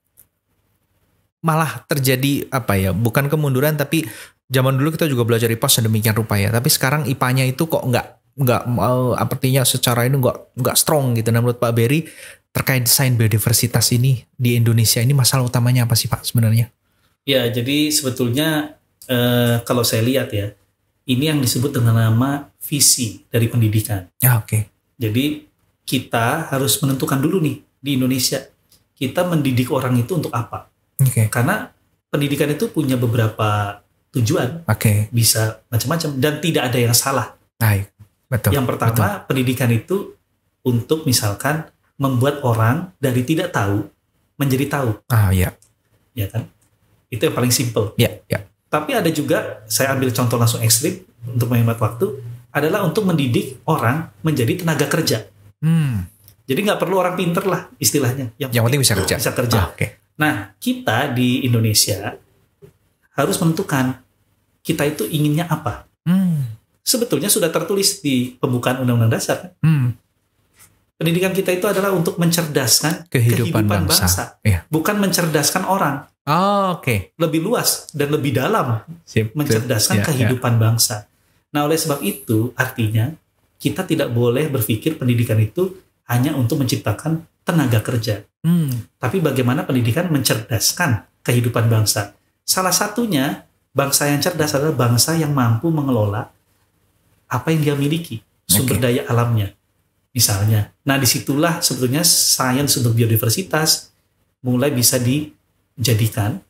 malah terjadi apa ya bukan kemunduran tapi zaman dulu kita juga belajar IPA sedemikian rupa ya tapi sekarang IPA-nya itu kok nggak nggak uh, artinya secara ini nggak nggak strong gitu nah menurut Pak Berry terkait desain biodiversitas ini di Indonesia ini masalah utamanya apa sih Pak sebenarnya? Ya, jadi sebetulnya eh, kalau saya lihat ya, ini yang disebut dengan nama visi dari pendidikan. Ya, oke. Okay. Jadi kita harus menentukan dulu nih di Indonesia, kita mendidik orang itu untuk apa? Oke. Okay. Karena pendidikan itu punya beberapa tujuan. Oke. Okay. Bisa macam-macam dan tidak ada yang salah. Baik. Betul. Yang pertama, betul. pendidikan itu untuk misalkan membuat orang dari tidak tahu menjadi tahu. Ah, iya. Ya kan? Itu yang paling simple. Ya, yeah. Tapi ada juga saya ambil contoh langsung ekstrim untuk menghemat waktu adalah untuk mendidik orang menjadi tenaga kerja. Hmm. Jadi nggak perlu orang pinter lah istilahnya. Yang, yang penting bisa kerja. Bisa kerja. Ah, okay. Nah kita di Indonesia harus menentukan kita itu inginnya apa. Hmm. Sebetulnya sudah tertulis di pembukaan Undang-Undang Dasar. Hmm. Pendidikan kita itu adalah untuk mencerdaskan kehidupan, kehidupan bangsa, bangsa. Iya. bukan mencerdaskan orang. Oh, oke. Okay. Lebih luas dan lebih dalam Sip, mencerdaskan yeah, ya. kehidupan yeah. bangsa. Nah, oleh sebab itu artinya kita tidak boleh berpikir pendidikan itu hanya untuk menciptakan tenaga kerja. Hmm. Tapi bagaimana pendidikan mencerdaskan kehidupan bangsa? Salah satunya bangsa yang cerdas adalah bangsa yang mampu mengelola apa yang dia miliki, sumber okay. daya alamnya. Misalnya. Nah, disitulah sebetulnya sains untuk biodiversitas mulai bisa di jadikan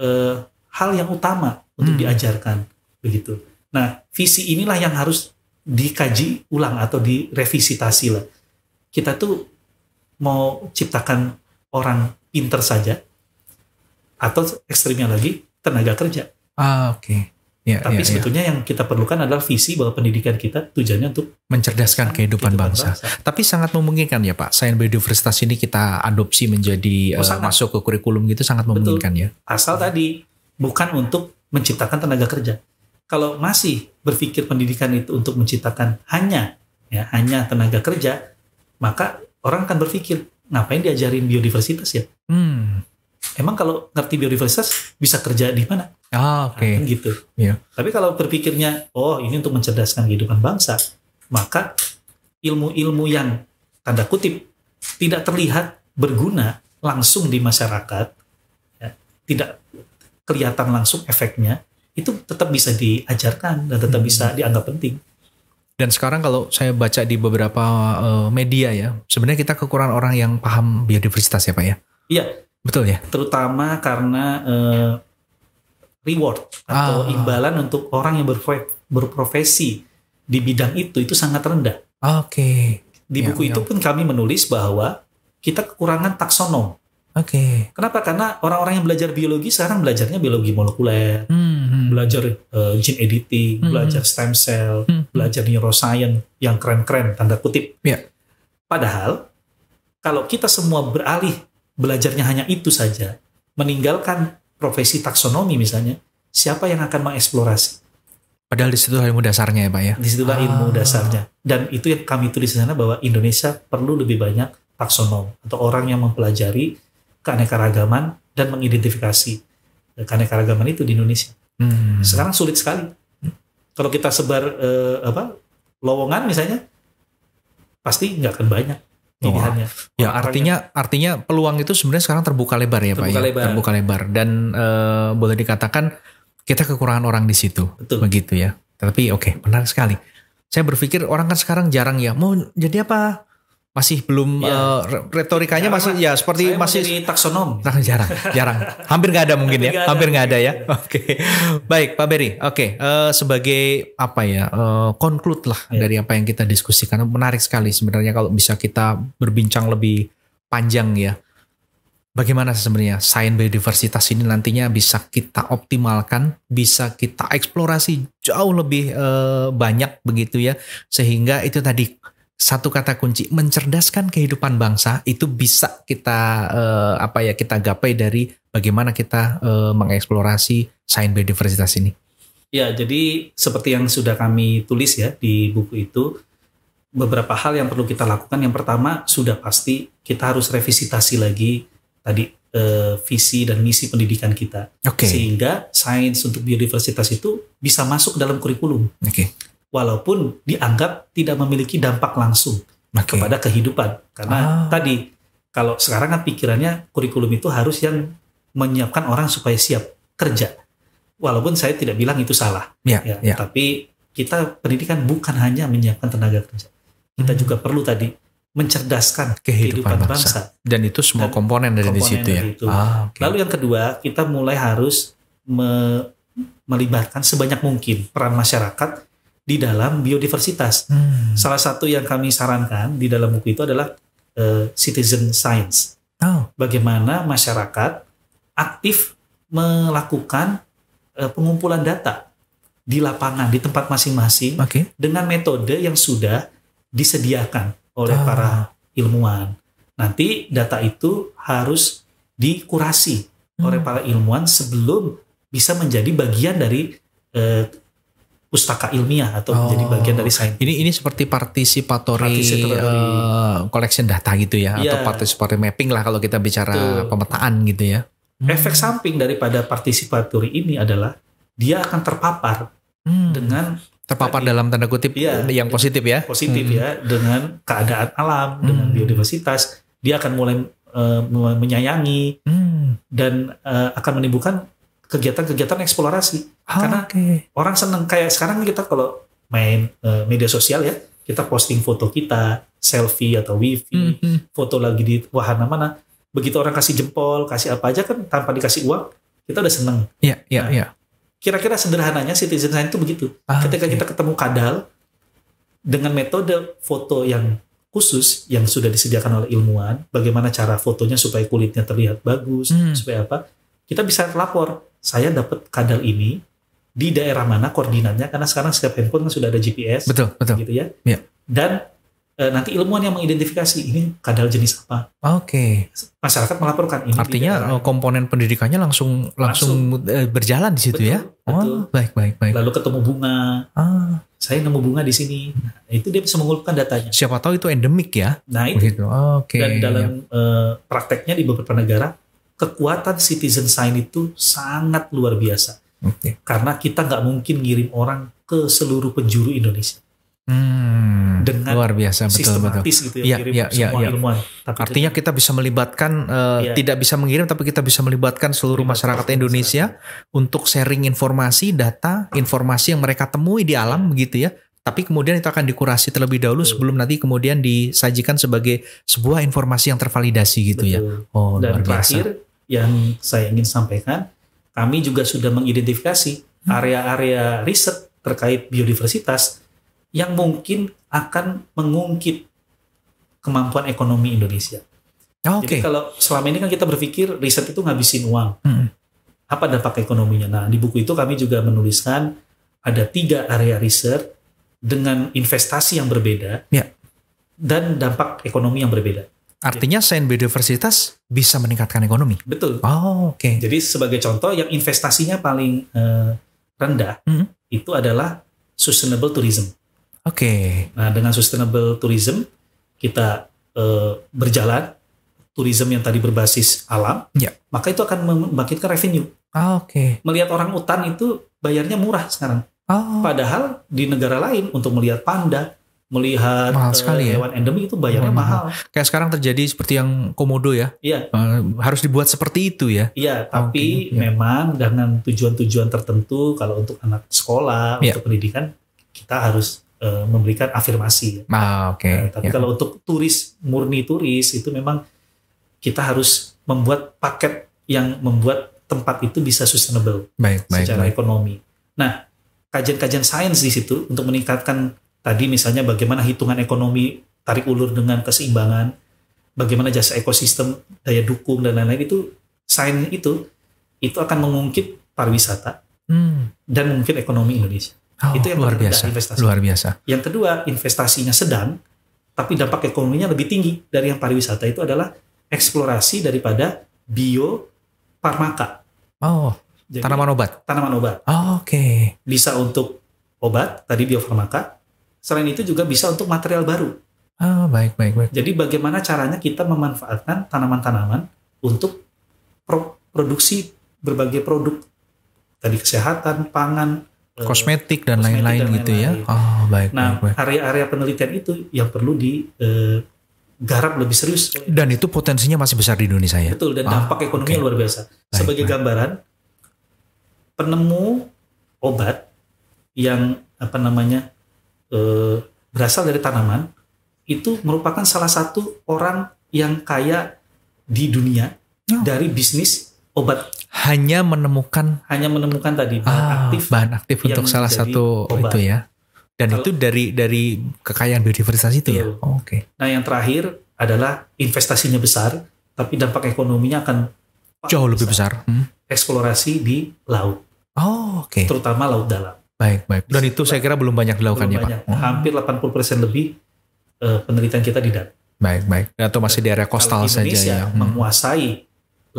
eh, hal yang utama untuk hmm. diajarkan begitu. Nah, visi inilah yang harus dikaji ulang atau direvisitasi lah. Kita tuh mau ciptakan orang pinter saja atau ekstrimnya lagi tenaga kerja. Ah, oke. Okay. Ya, Tapi ya, ya. sebetulnya ya. yang kita perlukan adalah visi bahwa pendidikan kita tujuannya untuk mencerdaskan kehidupan, kehidupan bangsa. bangsa. Tapi sangat memungkinkan ya Pak, sains biodiversitas ini kita adopsi menjadi oh, uh, masuk ke kurikulum gitu sangat memungkinkan ya. Asal tadi bukan untuk menciptakan tenaga kerja. Kalau masih berpikir pendidikan itu untuk menciptakan hanya ya hanya tenaga kerja, maka orang akan berpikir ngapain diajarin biodiversitas ya? Hmm. Emang kalau ngerti biodiversitas bisa kerja di mana? Ah, oke. Okay. Nah, gitu. Yeah. Tapi kalau berpikirnya, oh ini untuk mencerdaskan kehidupan bangsa, maka ilmu-ilmu yang tanda kutip tidak terlihat berguna langsung di masyarakat, ya, tidak kelihatan langsung efeknya, itu tetap bisa diajarkan dan tetap hmm. bisa dianggap penting. Dan sekarang kalau saya baca di beberapa uh, media ya, sebenarnya kita kekurangan orang yang paham biodiversitas ya Pak ya? Iya. Betul ya? Terutama karena uh, reward atau ah. imbalan untuk orang yang berprofesi di bidang itu itu sangat rendah. Oke. Okay. Di ya, buku ya, itu ya. pun kami menulis bahwa kita kekurangan taksonom. Oke. Okay. Kenapa? Karena orang-orang yang belajar biologi sekarang belajarnya biologi molekuler, hmm, hmm. belajar uh, gene editing, hmm, belajar hmm. stem cell, hmm, hmm. belajar neuroscience yang keren-keren tanda kutip. Ya. Padahal kalau kita semua beralih belajarnya hanya itu saja, meninggalkan profesi taksonomi misalnya, siapa yang akan mengeksplorasi? Padahal di situ ilmu dasarnya ya Pak ya? Di situ ah. ilmu dasarnya. Dan itu yang kami tulis di sana bahwa Indonesia perlu lebih banyak taksonom atau orang yang mempelajari keanekaragaman dan mengidentifikasi keanekaragaman itu di Indonesia. Hmm. Sekarang sulit sekali. Kalau kita sebar eh, apa lowongan misalnya, pasti nggak akan banyak. Iya. pilihannya. Oh. Ya artinya artinya peluang itu sebenarnya sekarang terbuka lebar ya terbuka Pak. Ya? Lebar. Ya? Terbuka lebar dan uh, boleh dikatakan kita kekurangan orang di situ. Betul. Begitu ya. Tapi oke okay, menarik sekali. Saya berpikir orang kan sekarang jarang ya mau jadi apa masih belum ya. uh, retorikanya jarang masih ya seperti Saya masih taksonom nah, jarang jarang hampir nggak ada mungkin ya hampir nggak ada ya oke okay. baik Pak Beri oke okay. uh, eh, sebagai apa ya uh, lah ya. dari apa yang kita diskusikan menarik sekali sebenarnya kalau bisa kita berbincang lebih panjang ya bagaimana sebenarnya sains biodiversitas ini nantinya bisa kita optimalkan bisa kita eksplorasi jauh lebih uh, banyak begitu ya sehingga itu tadi satu kata kunci mencerdaskan kehidupan bangsa itu bisa kita uh, apa ya kita gapai dari bagaimana kita uh, mengeksplorasi sains biodiversitas ini. Ya, jadi seperti yang sudah kami tulis ya di buku itu beberapa hal yang perlu kita lakukan. Yang pertama sudah pasti kita harus revisitasi lagi tadi uh, visi dan misi pendidikan kita. Okay. Sehingga sains untuk biodiversitas itu bisa masuk dalam kurikulum. Okay walaupun dianggap tidak memiliki dampak langsung okay. kepada kehidupan. Karena ah. tadi kalau sekarang kan pikirannya kurikulum itu harus yang menyiapkan orang supaya siap kerja. Walaupun saya tidak bilang itu salah, ya, ya, ya. tapi kita pendidikan bukan hanya menyiapkan tenaga kerja, kita hmm. juga perlu tadi mencerdaskan kehidupan, kehidupan bangsa. bangsa. Dan itu semua Dan komponen dari komponen di situ ya. itu. Ah, okay. Lalu yang kedua, kita mulai harus me melibatkan sebanyak mungkin peran masyarakat di dalam biodiversitas. Hmm. Salah satu yang kami sarankan di dalam buku itu adalah uh, citizen science. Oh. Bagaimana masyarakat aktif melakukan uh, pengumpulan data di lapangan di tempat masing-masing okay. dengan metode yang sudah disediakan oleh oh. para ilmuwan. Nanti data itu harus dikurasi hmm. oleh para ilmuwan sebelum bisa menjadi bagian dari uh, pustaka ilmiah atau oh. menjadi bagian dari sains. Ini ini seperti partisipatori koleksi Uh, eh, collection data gitu ya ya atau iya. participatory mapping lah kalau kita bicara Tuh. pemetaan gitu ya. Hmm. Efek samping daripada partisipatori ini adalah dia akan terpapar hmm. dengan terpapar tadi, dalam tanda kutip ya, yang positif ya. Positif hmm. ya dengan keadaan alam, hmm. dengan biodiversitas, dia akan mulai uh, menyayangi hmm. dan uh, akan menimbulkan kegiatan-kegiatan eksplorasi ah, karena okay. orang seneng kayak sekarang kan kita kalau main uh, media sosial ya kita posting foto kita selfie atau wifi mm -hmm. foto lagi di wahana mana begitu orang kasih jempol kasih apa aja kan tanpa dikasih uang kita udah seneng iya yeah, iya, iya kira-kira sederhananya citizen science itu begitu ah, ketika okay. kita ketemu kadal dengan metode foto yang khusus yang sudah disediakan oleh ilmuwan bagaimana cara fotonya supaya kulitnya terlihat bagus mm. supaya apa kita bisa lapor, saya dapat kadal ini di daerah mana koordinatnya karena sekarang setiap handphone kan sudah ada GPS. Betul, betul. Gitu ya. ya Dan e, nanti ilmuwan yang mengidentifikasi ini kadal jenis apa. Oke. Okay. Masyarakat melaporkan ini. Artinya e, komponen pendidikannya langsung langsung, langsung. E, berjalan di situ betul, ya. Betul. Oh, baik, baik, baik. Lalu ketemu bunga. Ah. Saya nemu bunga di sini. Nah, itu dia bisa mengumpulkan datanya. Siapa tahu itu endemik ya. Nah, itu. Oh, Oke. Okay. Dan dalam e, prakteknya di beberapa negara kekuatan citizen sign itu sangat luar biasa. Okay. Karena kita nggak mungkin ngirim orang ke seluruh penjuru Indonesia. Hmm, dengan luar biasa betul betul. gitu ya, ya, ya ya, semua ya. ilmuwan. Tapi Artinya kita, kita bisa melibatkan uh, ya. tidak bisa mengirim tapi kita bisa melibatkan seluruh melibatkan masyarakat Indonesia masyarakat. untuk sharing informasi, data, informasi yang mereka temui di alam begitu ya. Tapi kemudian itu akan dikurasi terlebih dahulu betul. sebelum nanti kemudian disajikan sebagai sebuah informasi yang tervalidasi gitu ya. betul. ya. Oh, Dan luar biasa. terakhir yang saya ingin sampaikan, kami juga sudah mengidentifikasi area-area riset terkait biodiversitas yang mungkin akan mengungkit kemampuan ekonomi Indonesia. Oh, ah, okay. Jadi kalau selama ini kan kita berpikir riset itu ngabisin uang, hmm. apa dampak ekonominya? Nah di buku itu kami juga menuliskan ada tiga area riset dengan investasi yang berbeda yeah. dan dampak ekonomi yang berbeda. Artinya iya. sains biodiversitas bisa meningkatkan ekonomi. Betul. Oh, oke. Okay. Jadi sebagai contoh yang investasinya paling uh, rendah mm -hmm. itu adalah sustainable tourism. Oke. Okay. Nah, dengan sustainable tourism kita uh, berjalan tourism yang tadi berbasis alam, yeah. maka itu akan membangkitkan revenue. Oh, oke. Okay. Melihat orang utan itu bayarnya murah sekarang. Oh. Padahal di negara lain untuk melihat panda, melihat mahal sekali uh, hewan ya. endemik itu bayarnya mahal. mahal. Kayak sekarang terjadi seperti yang komodo ya. Iya. Uh, harus dibuat seperti itu ya. Iya, ah, tapi okay, ya. memang dengan tujuan-tujuan tertentu kalau untuk anak sekolah, iya. untuk pendidikan kita harus uh, memberikan afirmasi. Ya. Ah, oke. Okay. Uh, eh, tapi kalau untuk turis murni turis itu memang kita harus membuat paket yang membuat tempat itu bisa sustainable baik, baik, secara baik. ekonomi. Nah, kajian-kajian sains di situ untuk meningkatkan Tadi misalnya bagaimana hitungan ekonomi tarik ulur dengan keseimbangan, bagaimana jasa ekosistem daya dukung dan lain-lain itu sign itu itu akan mengungkit pariwisata hmm. dan mungkin ekonomi Indonesia. Oh, itu yang luar biasa. Investasi. Luar biasa. Yang kedua, investasinya sedang tapi dampak ekonominya lebih tinggi dari yang pariwisata itu adalah eksplorasi daripada bio farmaka. Oh, Jadi, tanaman obat. Tanaman obat. Oh, Oke. Okay. Bisa untuk obat, tadi biofarmaka, Selain itu juga bisa untuk material baru. Ah, oh, baik, baik, baik. Jadi bagaimana caranya kita memanfaatkan tanaman-tanaman untuk produksi berbagai produk tadi kesehatan, pangan, eh, kosmetik dan lain-lain gitu lain -lain. ya. Oh, baik. Nah, area-area penelitian itu yang perlu digarap eh, lebih serius. Dan itu potensinya masih besar di Indonesia ya. Betul, dan oh, dampak ekonominya okay. luar biasa. Baik, Sebagai baik. gambaran, penemu obat yang apa namanya eh, berasal dari tanaman itu merupakan salah satu orang yang kaya di dunia oh. dari bisnis obat hanya menemukan hanya menemukan tadi bahan ah, aktif bahan aktif untuk salah satu obat. itu ya dan Kalau, itu dari dari kekayaan biodiversitas itu, itu. ya oh, oke okay. nah yang terakhir adalah investasinya besar tapi dampak ekonominya akan jauh besar. lebih besar hmm. eksplorasi di laut oh oke okay. terutama laut dalam Baik, baik. Dan itu saya kira belum banyak dilakukan belum ya banyak. Pak. Hampir 80% lebih uh, penelitian kita di darat. Baik, baik. Atau masih di area kostal saja Indonesia ya. Hmm. menguasai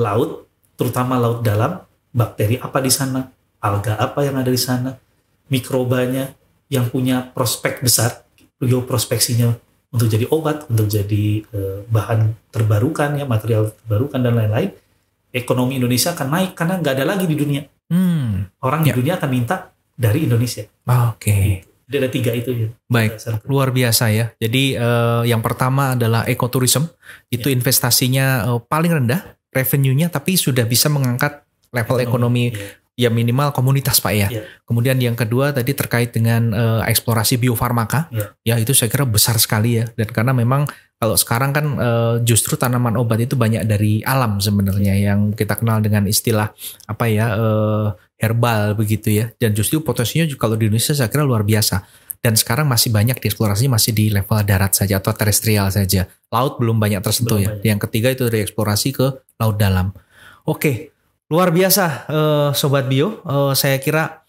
laut, terutama laut dalam, bakteri apa di sana, alga apa yang ada di sana, mikrobanya yang punya prospek besar, geoprospeksinya untuk jadi obat, untuk jadi uh, bahan terbarukan ya, material terbarukan dan lain-lain. Ekonomi Indonesia akan naik karena nggak ada lagi di dunia. Hmm. Orang ya. di dunia akan minta dari Indonesia. Ah, oke. Okay. Iya. ada tiga itu ya. Baik, luar biasa ya. Jadi uh, yang pertama adalah ekoturism, itu ya. investasinya uh, paling rendah revenue-nya tapi sudah bisa mengangkat level ekonomi, ekonomi ya. ya minimal komunitas Pak ya. ya. Kemudian yang kedua tadi terkait dengan uh, eksplorasi biofarmaka, ya. ya itu saya kira besar sekali ya dan karena memang kalau sekarang kan uh, justru tanaman obat itu banyak dari alam sebenarnya yang kita kenal dengan istilah apa ya uh, herbal begitu ya. Dan justru potensinya juga kalau di Indonesia saya kira luar biasa. Dan sekarang masih banyak dieksplorasi masih di level darat saja atau terestrial saja. Laut belum banyak tersentuh belum ya. Banyak. Yang ketiga itu dari eksplorasi ke laut dalam. Oke, luar biasa eh, sobat bio. Eh, saya kira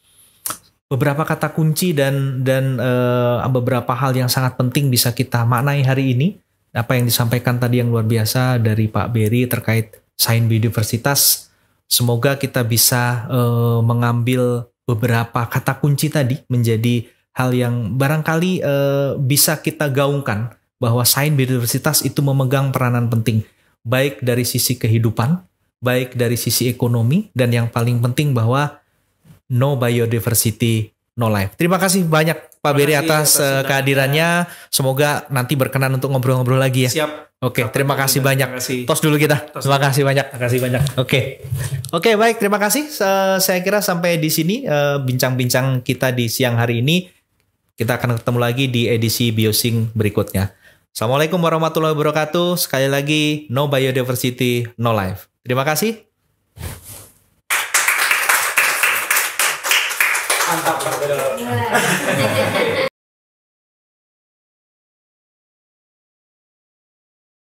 beberapa kata kunci dan dan eh, beberapa hal yang sangat penting bisa kita maknai hari ini. Apa yang disampaikan tadi yang luar biasa dari Pak Berry terkait sains biodiversitas Semoga kita bisa uh, mengambil beberapa kata kunci tadi menjadi hal yang barangkali uh, bisa kita gaungkan bahwa sains biodiversitas itu memegang peranan penting baik dari sisi kehidupan, baik dari sisi ekonomi dan yang paling penting bahwa no biodiversity no life. Terima kasih banyak Pak Beri atas, uh, kehadirannya. Semoga nanti berkenan untuk ngobrol-ngobrol lagi ya. Siap. Oke, okay, terima kasih banyak. Terima kasih. Tos dulu kita. Tos. Terima kasih banyak. Terima kasih banyak. Oke. Okay. Oke, okay, baik. Terima kasih. Saya kira sampai di sini eh, bincang-bincang kita di siang hari ini. Kita akan ketemu lagi di edisi Biosing berikutnya. Assalamualaikum warahmatullahi wabarakatuh. Sekali lagi, no biodiversity, no life. Terima kasih.